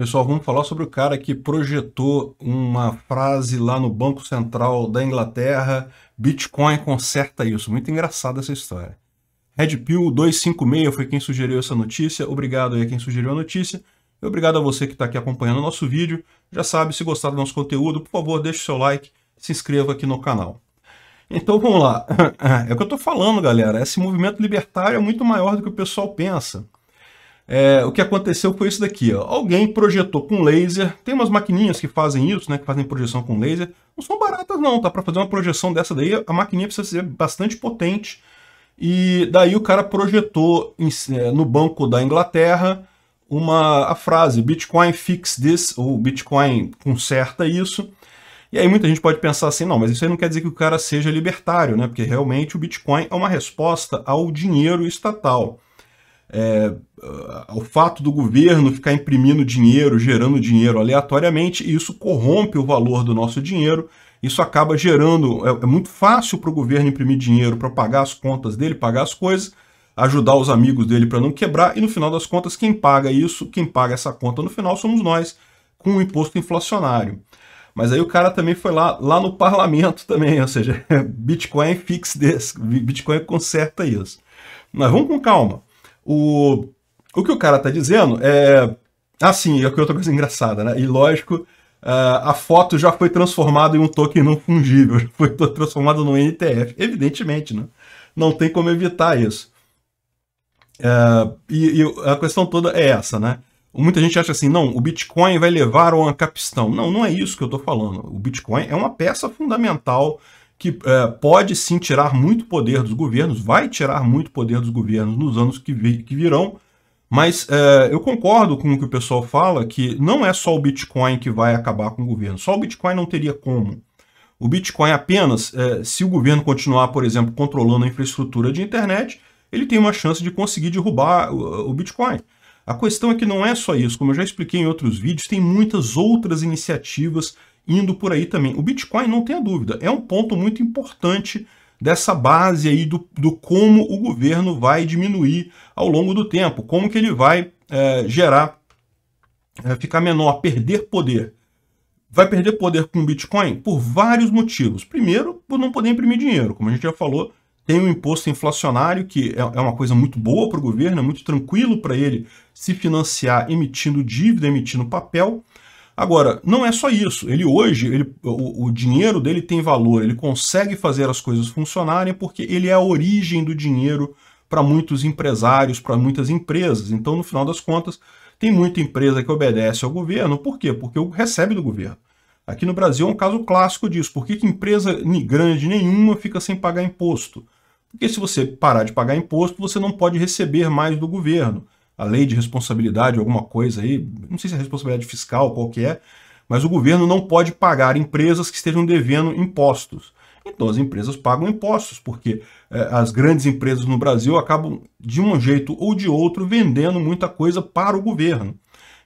Pessoal, vamos falar sobre o cara que projetou uma frase lá no Banco Central da Inglaterra: Bitcoin conserta isso. Muito engraçada essa história. Red Pill 256 foi quem sugeriu essa notícia. Obrigado aí a quem sugeriu a notícia. E obrigado a você que está aqui acompanhando o nosso vídeo. Já sabe, se gostar do nosso conteúdo, por favor, deixe seu like, se inscreva aqui no canal. Então vamos lá. É o que eu estou falando, galera. Esse movimento libertário é muito maior do que o pessoal pensa é, o que aconteceu foi isso daqui. Ó. Alguém projetou com laser, tem umas maquininhas que fazem isso, né, que fazem projeção com laser. Não são baratas não, tá? Para fazer uma projeção dessa daí, a maquininha precisa ser bastante potente. E daí o cara projetou em, é, no banco da Inglaterra uma a frase Bitcoin fix this, ou Bitcoin conserta isso. E aí muita gente pode pensar assim, não, mas isso aí não quer dizer que o cara seja libertário, né? Porque realmente o Bitcoin é uma resposta ao dinheiro estatal é, ao ah, fato do governo ficar imprimindo dinheiro, gerando dinheiro aleatoriamente, e isso corrompe o valor do nosso dinheiro. Isso acaba gerando. É, é muito fácil para o governo imprimir dinheiro para pagar as contas dele, pagar as coisas, ajudar os amigos dele para não quebrar, e no final das contas, quem paga isso, quem paga essa conta no final somos nós, com o imposto inflacionário. Mas aí o cara também foi lá, lá no parlamento também, ou seja, Bitcoin é fix this, Bitcoin conserta isso. Mas vamos com calma. O, o que o cara tá dizendo é. Assim, sim, é outra coisa engraçada, né? E lógico, ah, a foto já foi transformada em um token não fungível, já foi transformada no NTF. Evidentemente, né? Não tem como evitar isso. Uh, e, e, a questão toda é essa, né? Muita gente acha assim, não, o Bitcoin vai levar o ancapistão. Não, não é isso que eu estou falando. O Bitcoin é uma peça fundamental que é, pode sim tirar muito poder dos governos, vai tirar muito poder dos governos nos anos que, vi, que virão, mas é, eu concordo com o que o pessoal fala, que não é só o Bitcoin que vai acabar com o governo, só o Bitcoin não teria como. O Bitcoin apenas, é, se o governo continuar, por exemplo, controlando a infraestrutura de internet, ele tem uma chance de conseguir derrubar o, o Bitcoin. A questão é que não é só isso, como eu já expliquei em outros vídeos, tem muitas outras iniciativas indo por aí também. O Bitcoin, não tenha dúvida, é um ponto muito importante dessa base aí do, do como o governo vai diminuir ao longo do tempo, como que ele vai é, gerar, é, ficar menor, perder poder. Vai perder poder com o Bitcoin por vários motivos. Primeiro, por não poder imprimir dinheiro, como a gente já falou, tem um imposto inflacionário, que é, é uma coisa muito boa para o governo, é muito tranquilo para ele se financiar emitindo dívida, emitindo papel. Agora, não é só isso. Ele hoje, ele, o, o, dinheiro dele tem valor, ele consegue fazer as coisas funcionarem porque ele é a origem do dinheiro para muitos empresários, para muitas empresas. Então, no final das contas, tem muita empresa que obedece ao governo. Por quê? Porque recebe do governo. Aqui no Brasil é um caso clássico disso. Por que, que empresa grande nenhuma fica sem pagar imposto? Porque se você parar de pagar imposto, você não pode receber mais do governo a lei de responsabilidade, alguma coisa aí, não sei se é responsabilidade fiscal, qual que é, mas o governo não pode pagar empresas que estejam devendo impostos. Então as empresas pagam impostos, porque eh, as grandes empresas no Brasil acabam, de um jeito ou de outro, vendendo muita coisa para o governo.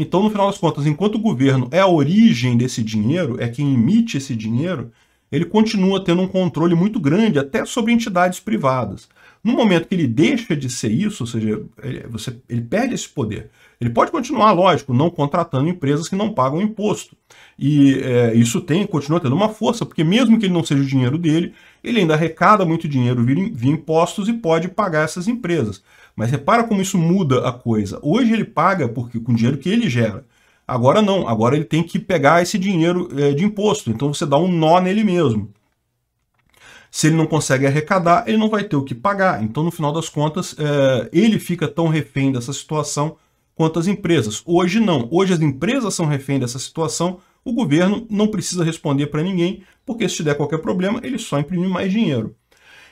Então, no final das contas, enquanto o governo é a origem desse dinheiro, é quem emite esse dinheiro, ele continua tendo um controle muito grande até sobre entidades privadas. No momento que ele deixa de ser isso, ou seja, ele, você, ele perde esse poder. Ele pode continuar, lógico, não contratando empresas que não pagam imposto. E é, isso tem, continua tendo uma força, porque mesmo que ele não seja o dinheiro dele, ele ainda arrecada muito dinheiro via, via impostos e pode pagar essas empresas. Mas repara como isso muda a coisa. Hoje ele paga porque com o dinheiro que ele gera. Agora não, agora ele tem que pegar esse dinheiro é, de imposto, então você dá um nó nele mesmo. Se ele não consegue arrecadar, ele não vai ter o que pagar. Então, no final das contas, é, ele fica tão refém dessa situação quanto as empresas. Hoje não. Hoje as empresas são refém dessa situação. O governo não precisa responder para ninguém, porque se tiver qualquer problema, ele só imprime mais dinheiro.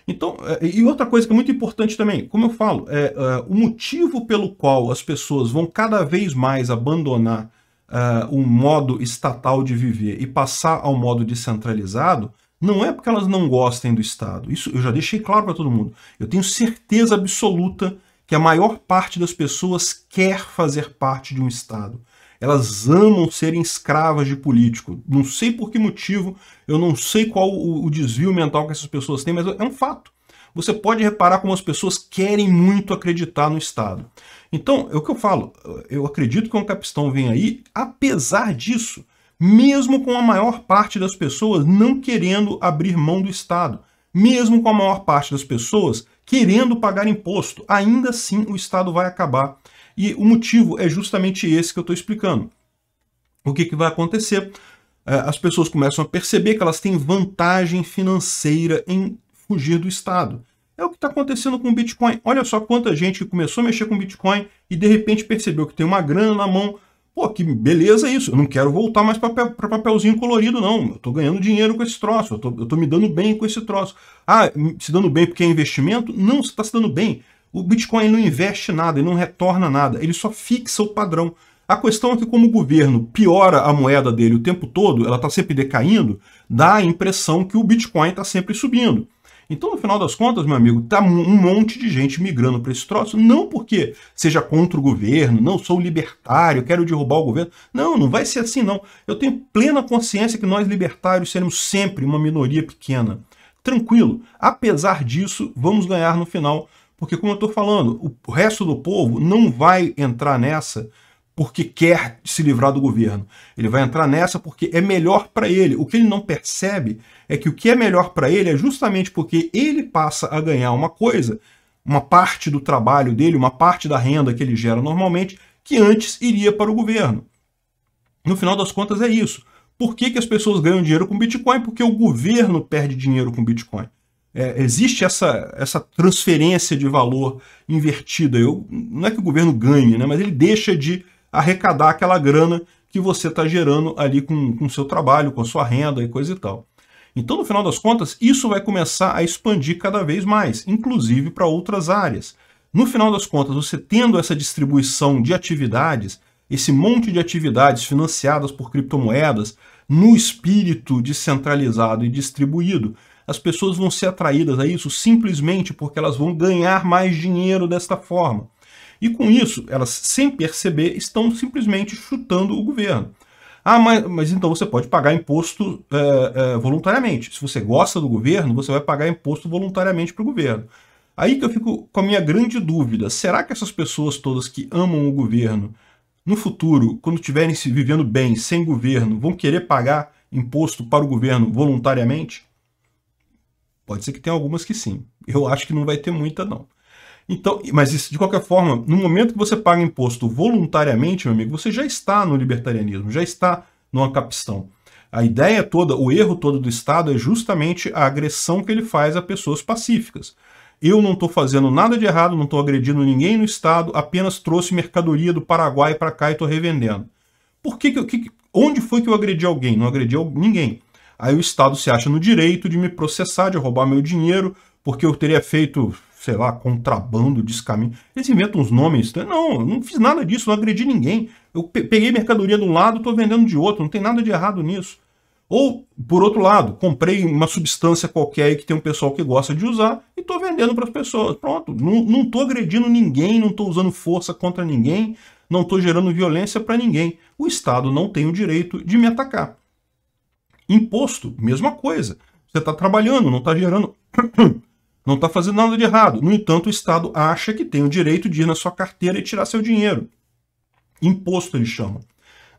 Então, é, e outra coisa que é muito importante também, como eu falo, é, é, o motivo pelo qual as pessoas vão cada vez mais abandonar uh, um modo estatal de viver e passar ao modo descentralizado, não é porque elas não gostem do Estado. Isso eu já deixei claro para todo mundo. Eu tenho certeza absoluta que a maior parte das pessoas quer fazer parte de um Estado. Elas amam serem escravas de político. Não sei por que motivo, eu não sei qual o, desvio mental que essas pessoas têm, mas é um fato você pode reparar como as pessoas querem muito acreditar no Estado. Então, é o que eu falo, eu acredito que um capistão vem aí, apesar disso, mesmo com a maior parte das pessoas não querendo abrir mão do Estado, mesmo com a maior parte das pessoas querendo pagar imposto, ainda assim o Estado vai acabar. E o motivo é justamente esse que eu estou explicando. O que, que vai acontecer? É, as pessoas começam a perceber que elas têm vantagem financeira em fugir do Estado. É o que está acontecendo com o Bitcoin. Olha só quanta gente que começou a mexer com Bitcoin e de repente percebeu que tem uma grana na mão. Pô, que beleza isso. Eu não quero voltar mais para papelzinho colorido, não. Eu estou ganhando dinheiro com esse troço. Eu tô, estou me dando bem com esse troço. Ah, se dando bem porque é investimento? Não, você está se dando bem. O Bitcoin não investe nada, ele não retorna nada. Ele só fixa o padrão. A questão é que, como o governo piora a moeda dele o tempo todo, ela está sempre decaindo, dá a impressão que o Bitcoin está sempre subindo. Então, no final das contas, meu amigo, tá um monte de gente migrando para esse troço, não porque seja contra o governo, não sou libertário, quero derrubar o governo. Não, não vai ser assim, não. Eu tenho plena consciência que nós libertários seremos sempre uma minoria pequena. Tranquilo, apesar disso, vamos ganhar no final. Porque, como eu estou falando, o resto do povo não vai entrar nessa porque quer se livrar do governo. Ele vai entrar nessa porque é melhor para ele. O que ele não percebe é que o que é melhor para ele é justamente porque ele passa a ganhar uma coisa, uma parte do trabalho dele, uma parte da renda que ele gera normalmente, que antes iria para o governo. No final das contas é isso. Por que, que as pessoas ganham dinheiro com Bitcoin? Porque o governo perde dinheiro com Bitcoin. É, existe essa, essa transferência de valor invertida. Eu, não é que o governo ganhe, né, mas ele deixa de arrecadar aquela grana que você está gerando ali com o seu trabalho, com a sua renda e coisa e tal. Então, no final das contas, isso vai começar a expandir cada vez mais, inclusive para outras áreas. No final das contas, você tendo essa distribuição de atividades, esse monte de atividades financiadas por criptomoedas, no espírito descentralizado e distribuído, as pessoas vão ser atraídas a isso simplesmente porque elas vão ganhar mais dinheiro desta forma. E com isso, elas, sem perceber, estão simplesmente chutando o governo. Ah, mas, mas então você pode pagar imposto é, é, voluntariamente. Se você gosta do governo, você vai pagar imposto voluntariamente para o governo. Aí que eu fico com a minha grande dúvida: será que essas pessoas todas que amam o governo, no futuro, quando estiverem se vivendo bem, sem governo, vão querer pagar imposto para o governo voluntariamente? Pode ser que tenha algumas que sim. Eu acho que não vai ter muita, não. Então, mas isso, de qualquer forma, no momento que você paga imposto voluntariamente, meu amigo, você já está no libertarianismo, já está numa capção. A ideia toda, o erro todo do Estado é justamente a agressão que ele faz a pessoas pacíficas. Eu não estou fazendo nada de errado, não estou agredindo ninguém no Estado, apenas trouxe mercadoria do Paraguai para cá e estou revendendo. Por que, que, onde foi que eu agredi alguém? Não agredi ninguém. Aí o Estado se acha no direito de me processar, de roubar meu dinheiro, porque eu teria feito sei lá, contrabando, descaminho. Eles inventam uns nomes. Não, eu não fiz nada disso, não agredi ninguém. Eu peguei mercadoria de um lado, estou vendendo de outro, não tem nada de errado nisso. Ou, por outro lado, comprei uma substância qualquer aí que tem um pessoal que gosta de usar e estou vendendo para as pessoas. Pronto, não estou agredindo ninguém, não estou usando força contra ninguém, não estou gerando violência para ninguém. O Estado não tem o direito de me atacar. Imposto, mesma coisa. Você está trabalhando, não está gerando não está fazendo nada de errado. No entanto, o Estado acha que tem o direito de ir na sua carteira e tirar seu dinheiro. Imposto, eles chamam.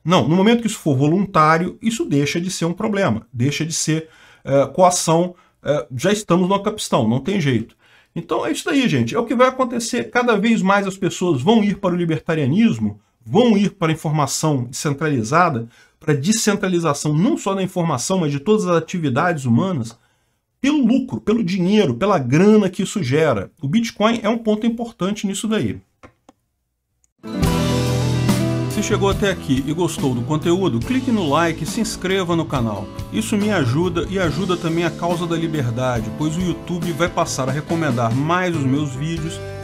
Não, no momento que isso for voluntário, isso deixa de ser um problema, deixa de ser é, coação. É, já estamos numa capistão, não tem jeito. Então é isso daí, gente. É o que vai acontecer. Cada vez mais as pessoas vão ir para o libertarianismo, vão ir para a informação centralizada, para a descentralização não só da informação, mas de todas as atividades humanas pelo lucro, pelo dinheiro, pela grana que isso gera. O Bitcoin é um ponto importante nisso daí. Se chegou até aqui e gostou do conteúdo, clique no like e se inscreva no canal. Isso me ajuda e ajuda também a causa da liberdade, pois o YouTube vai passar a recomendar mais os meus vídeos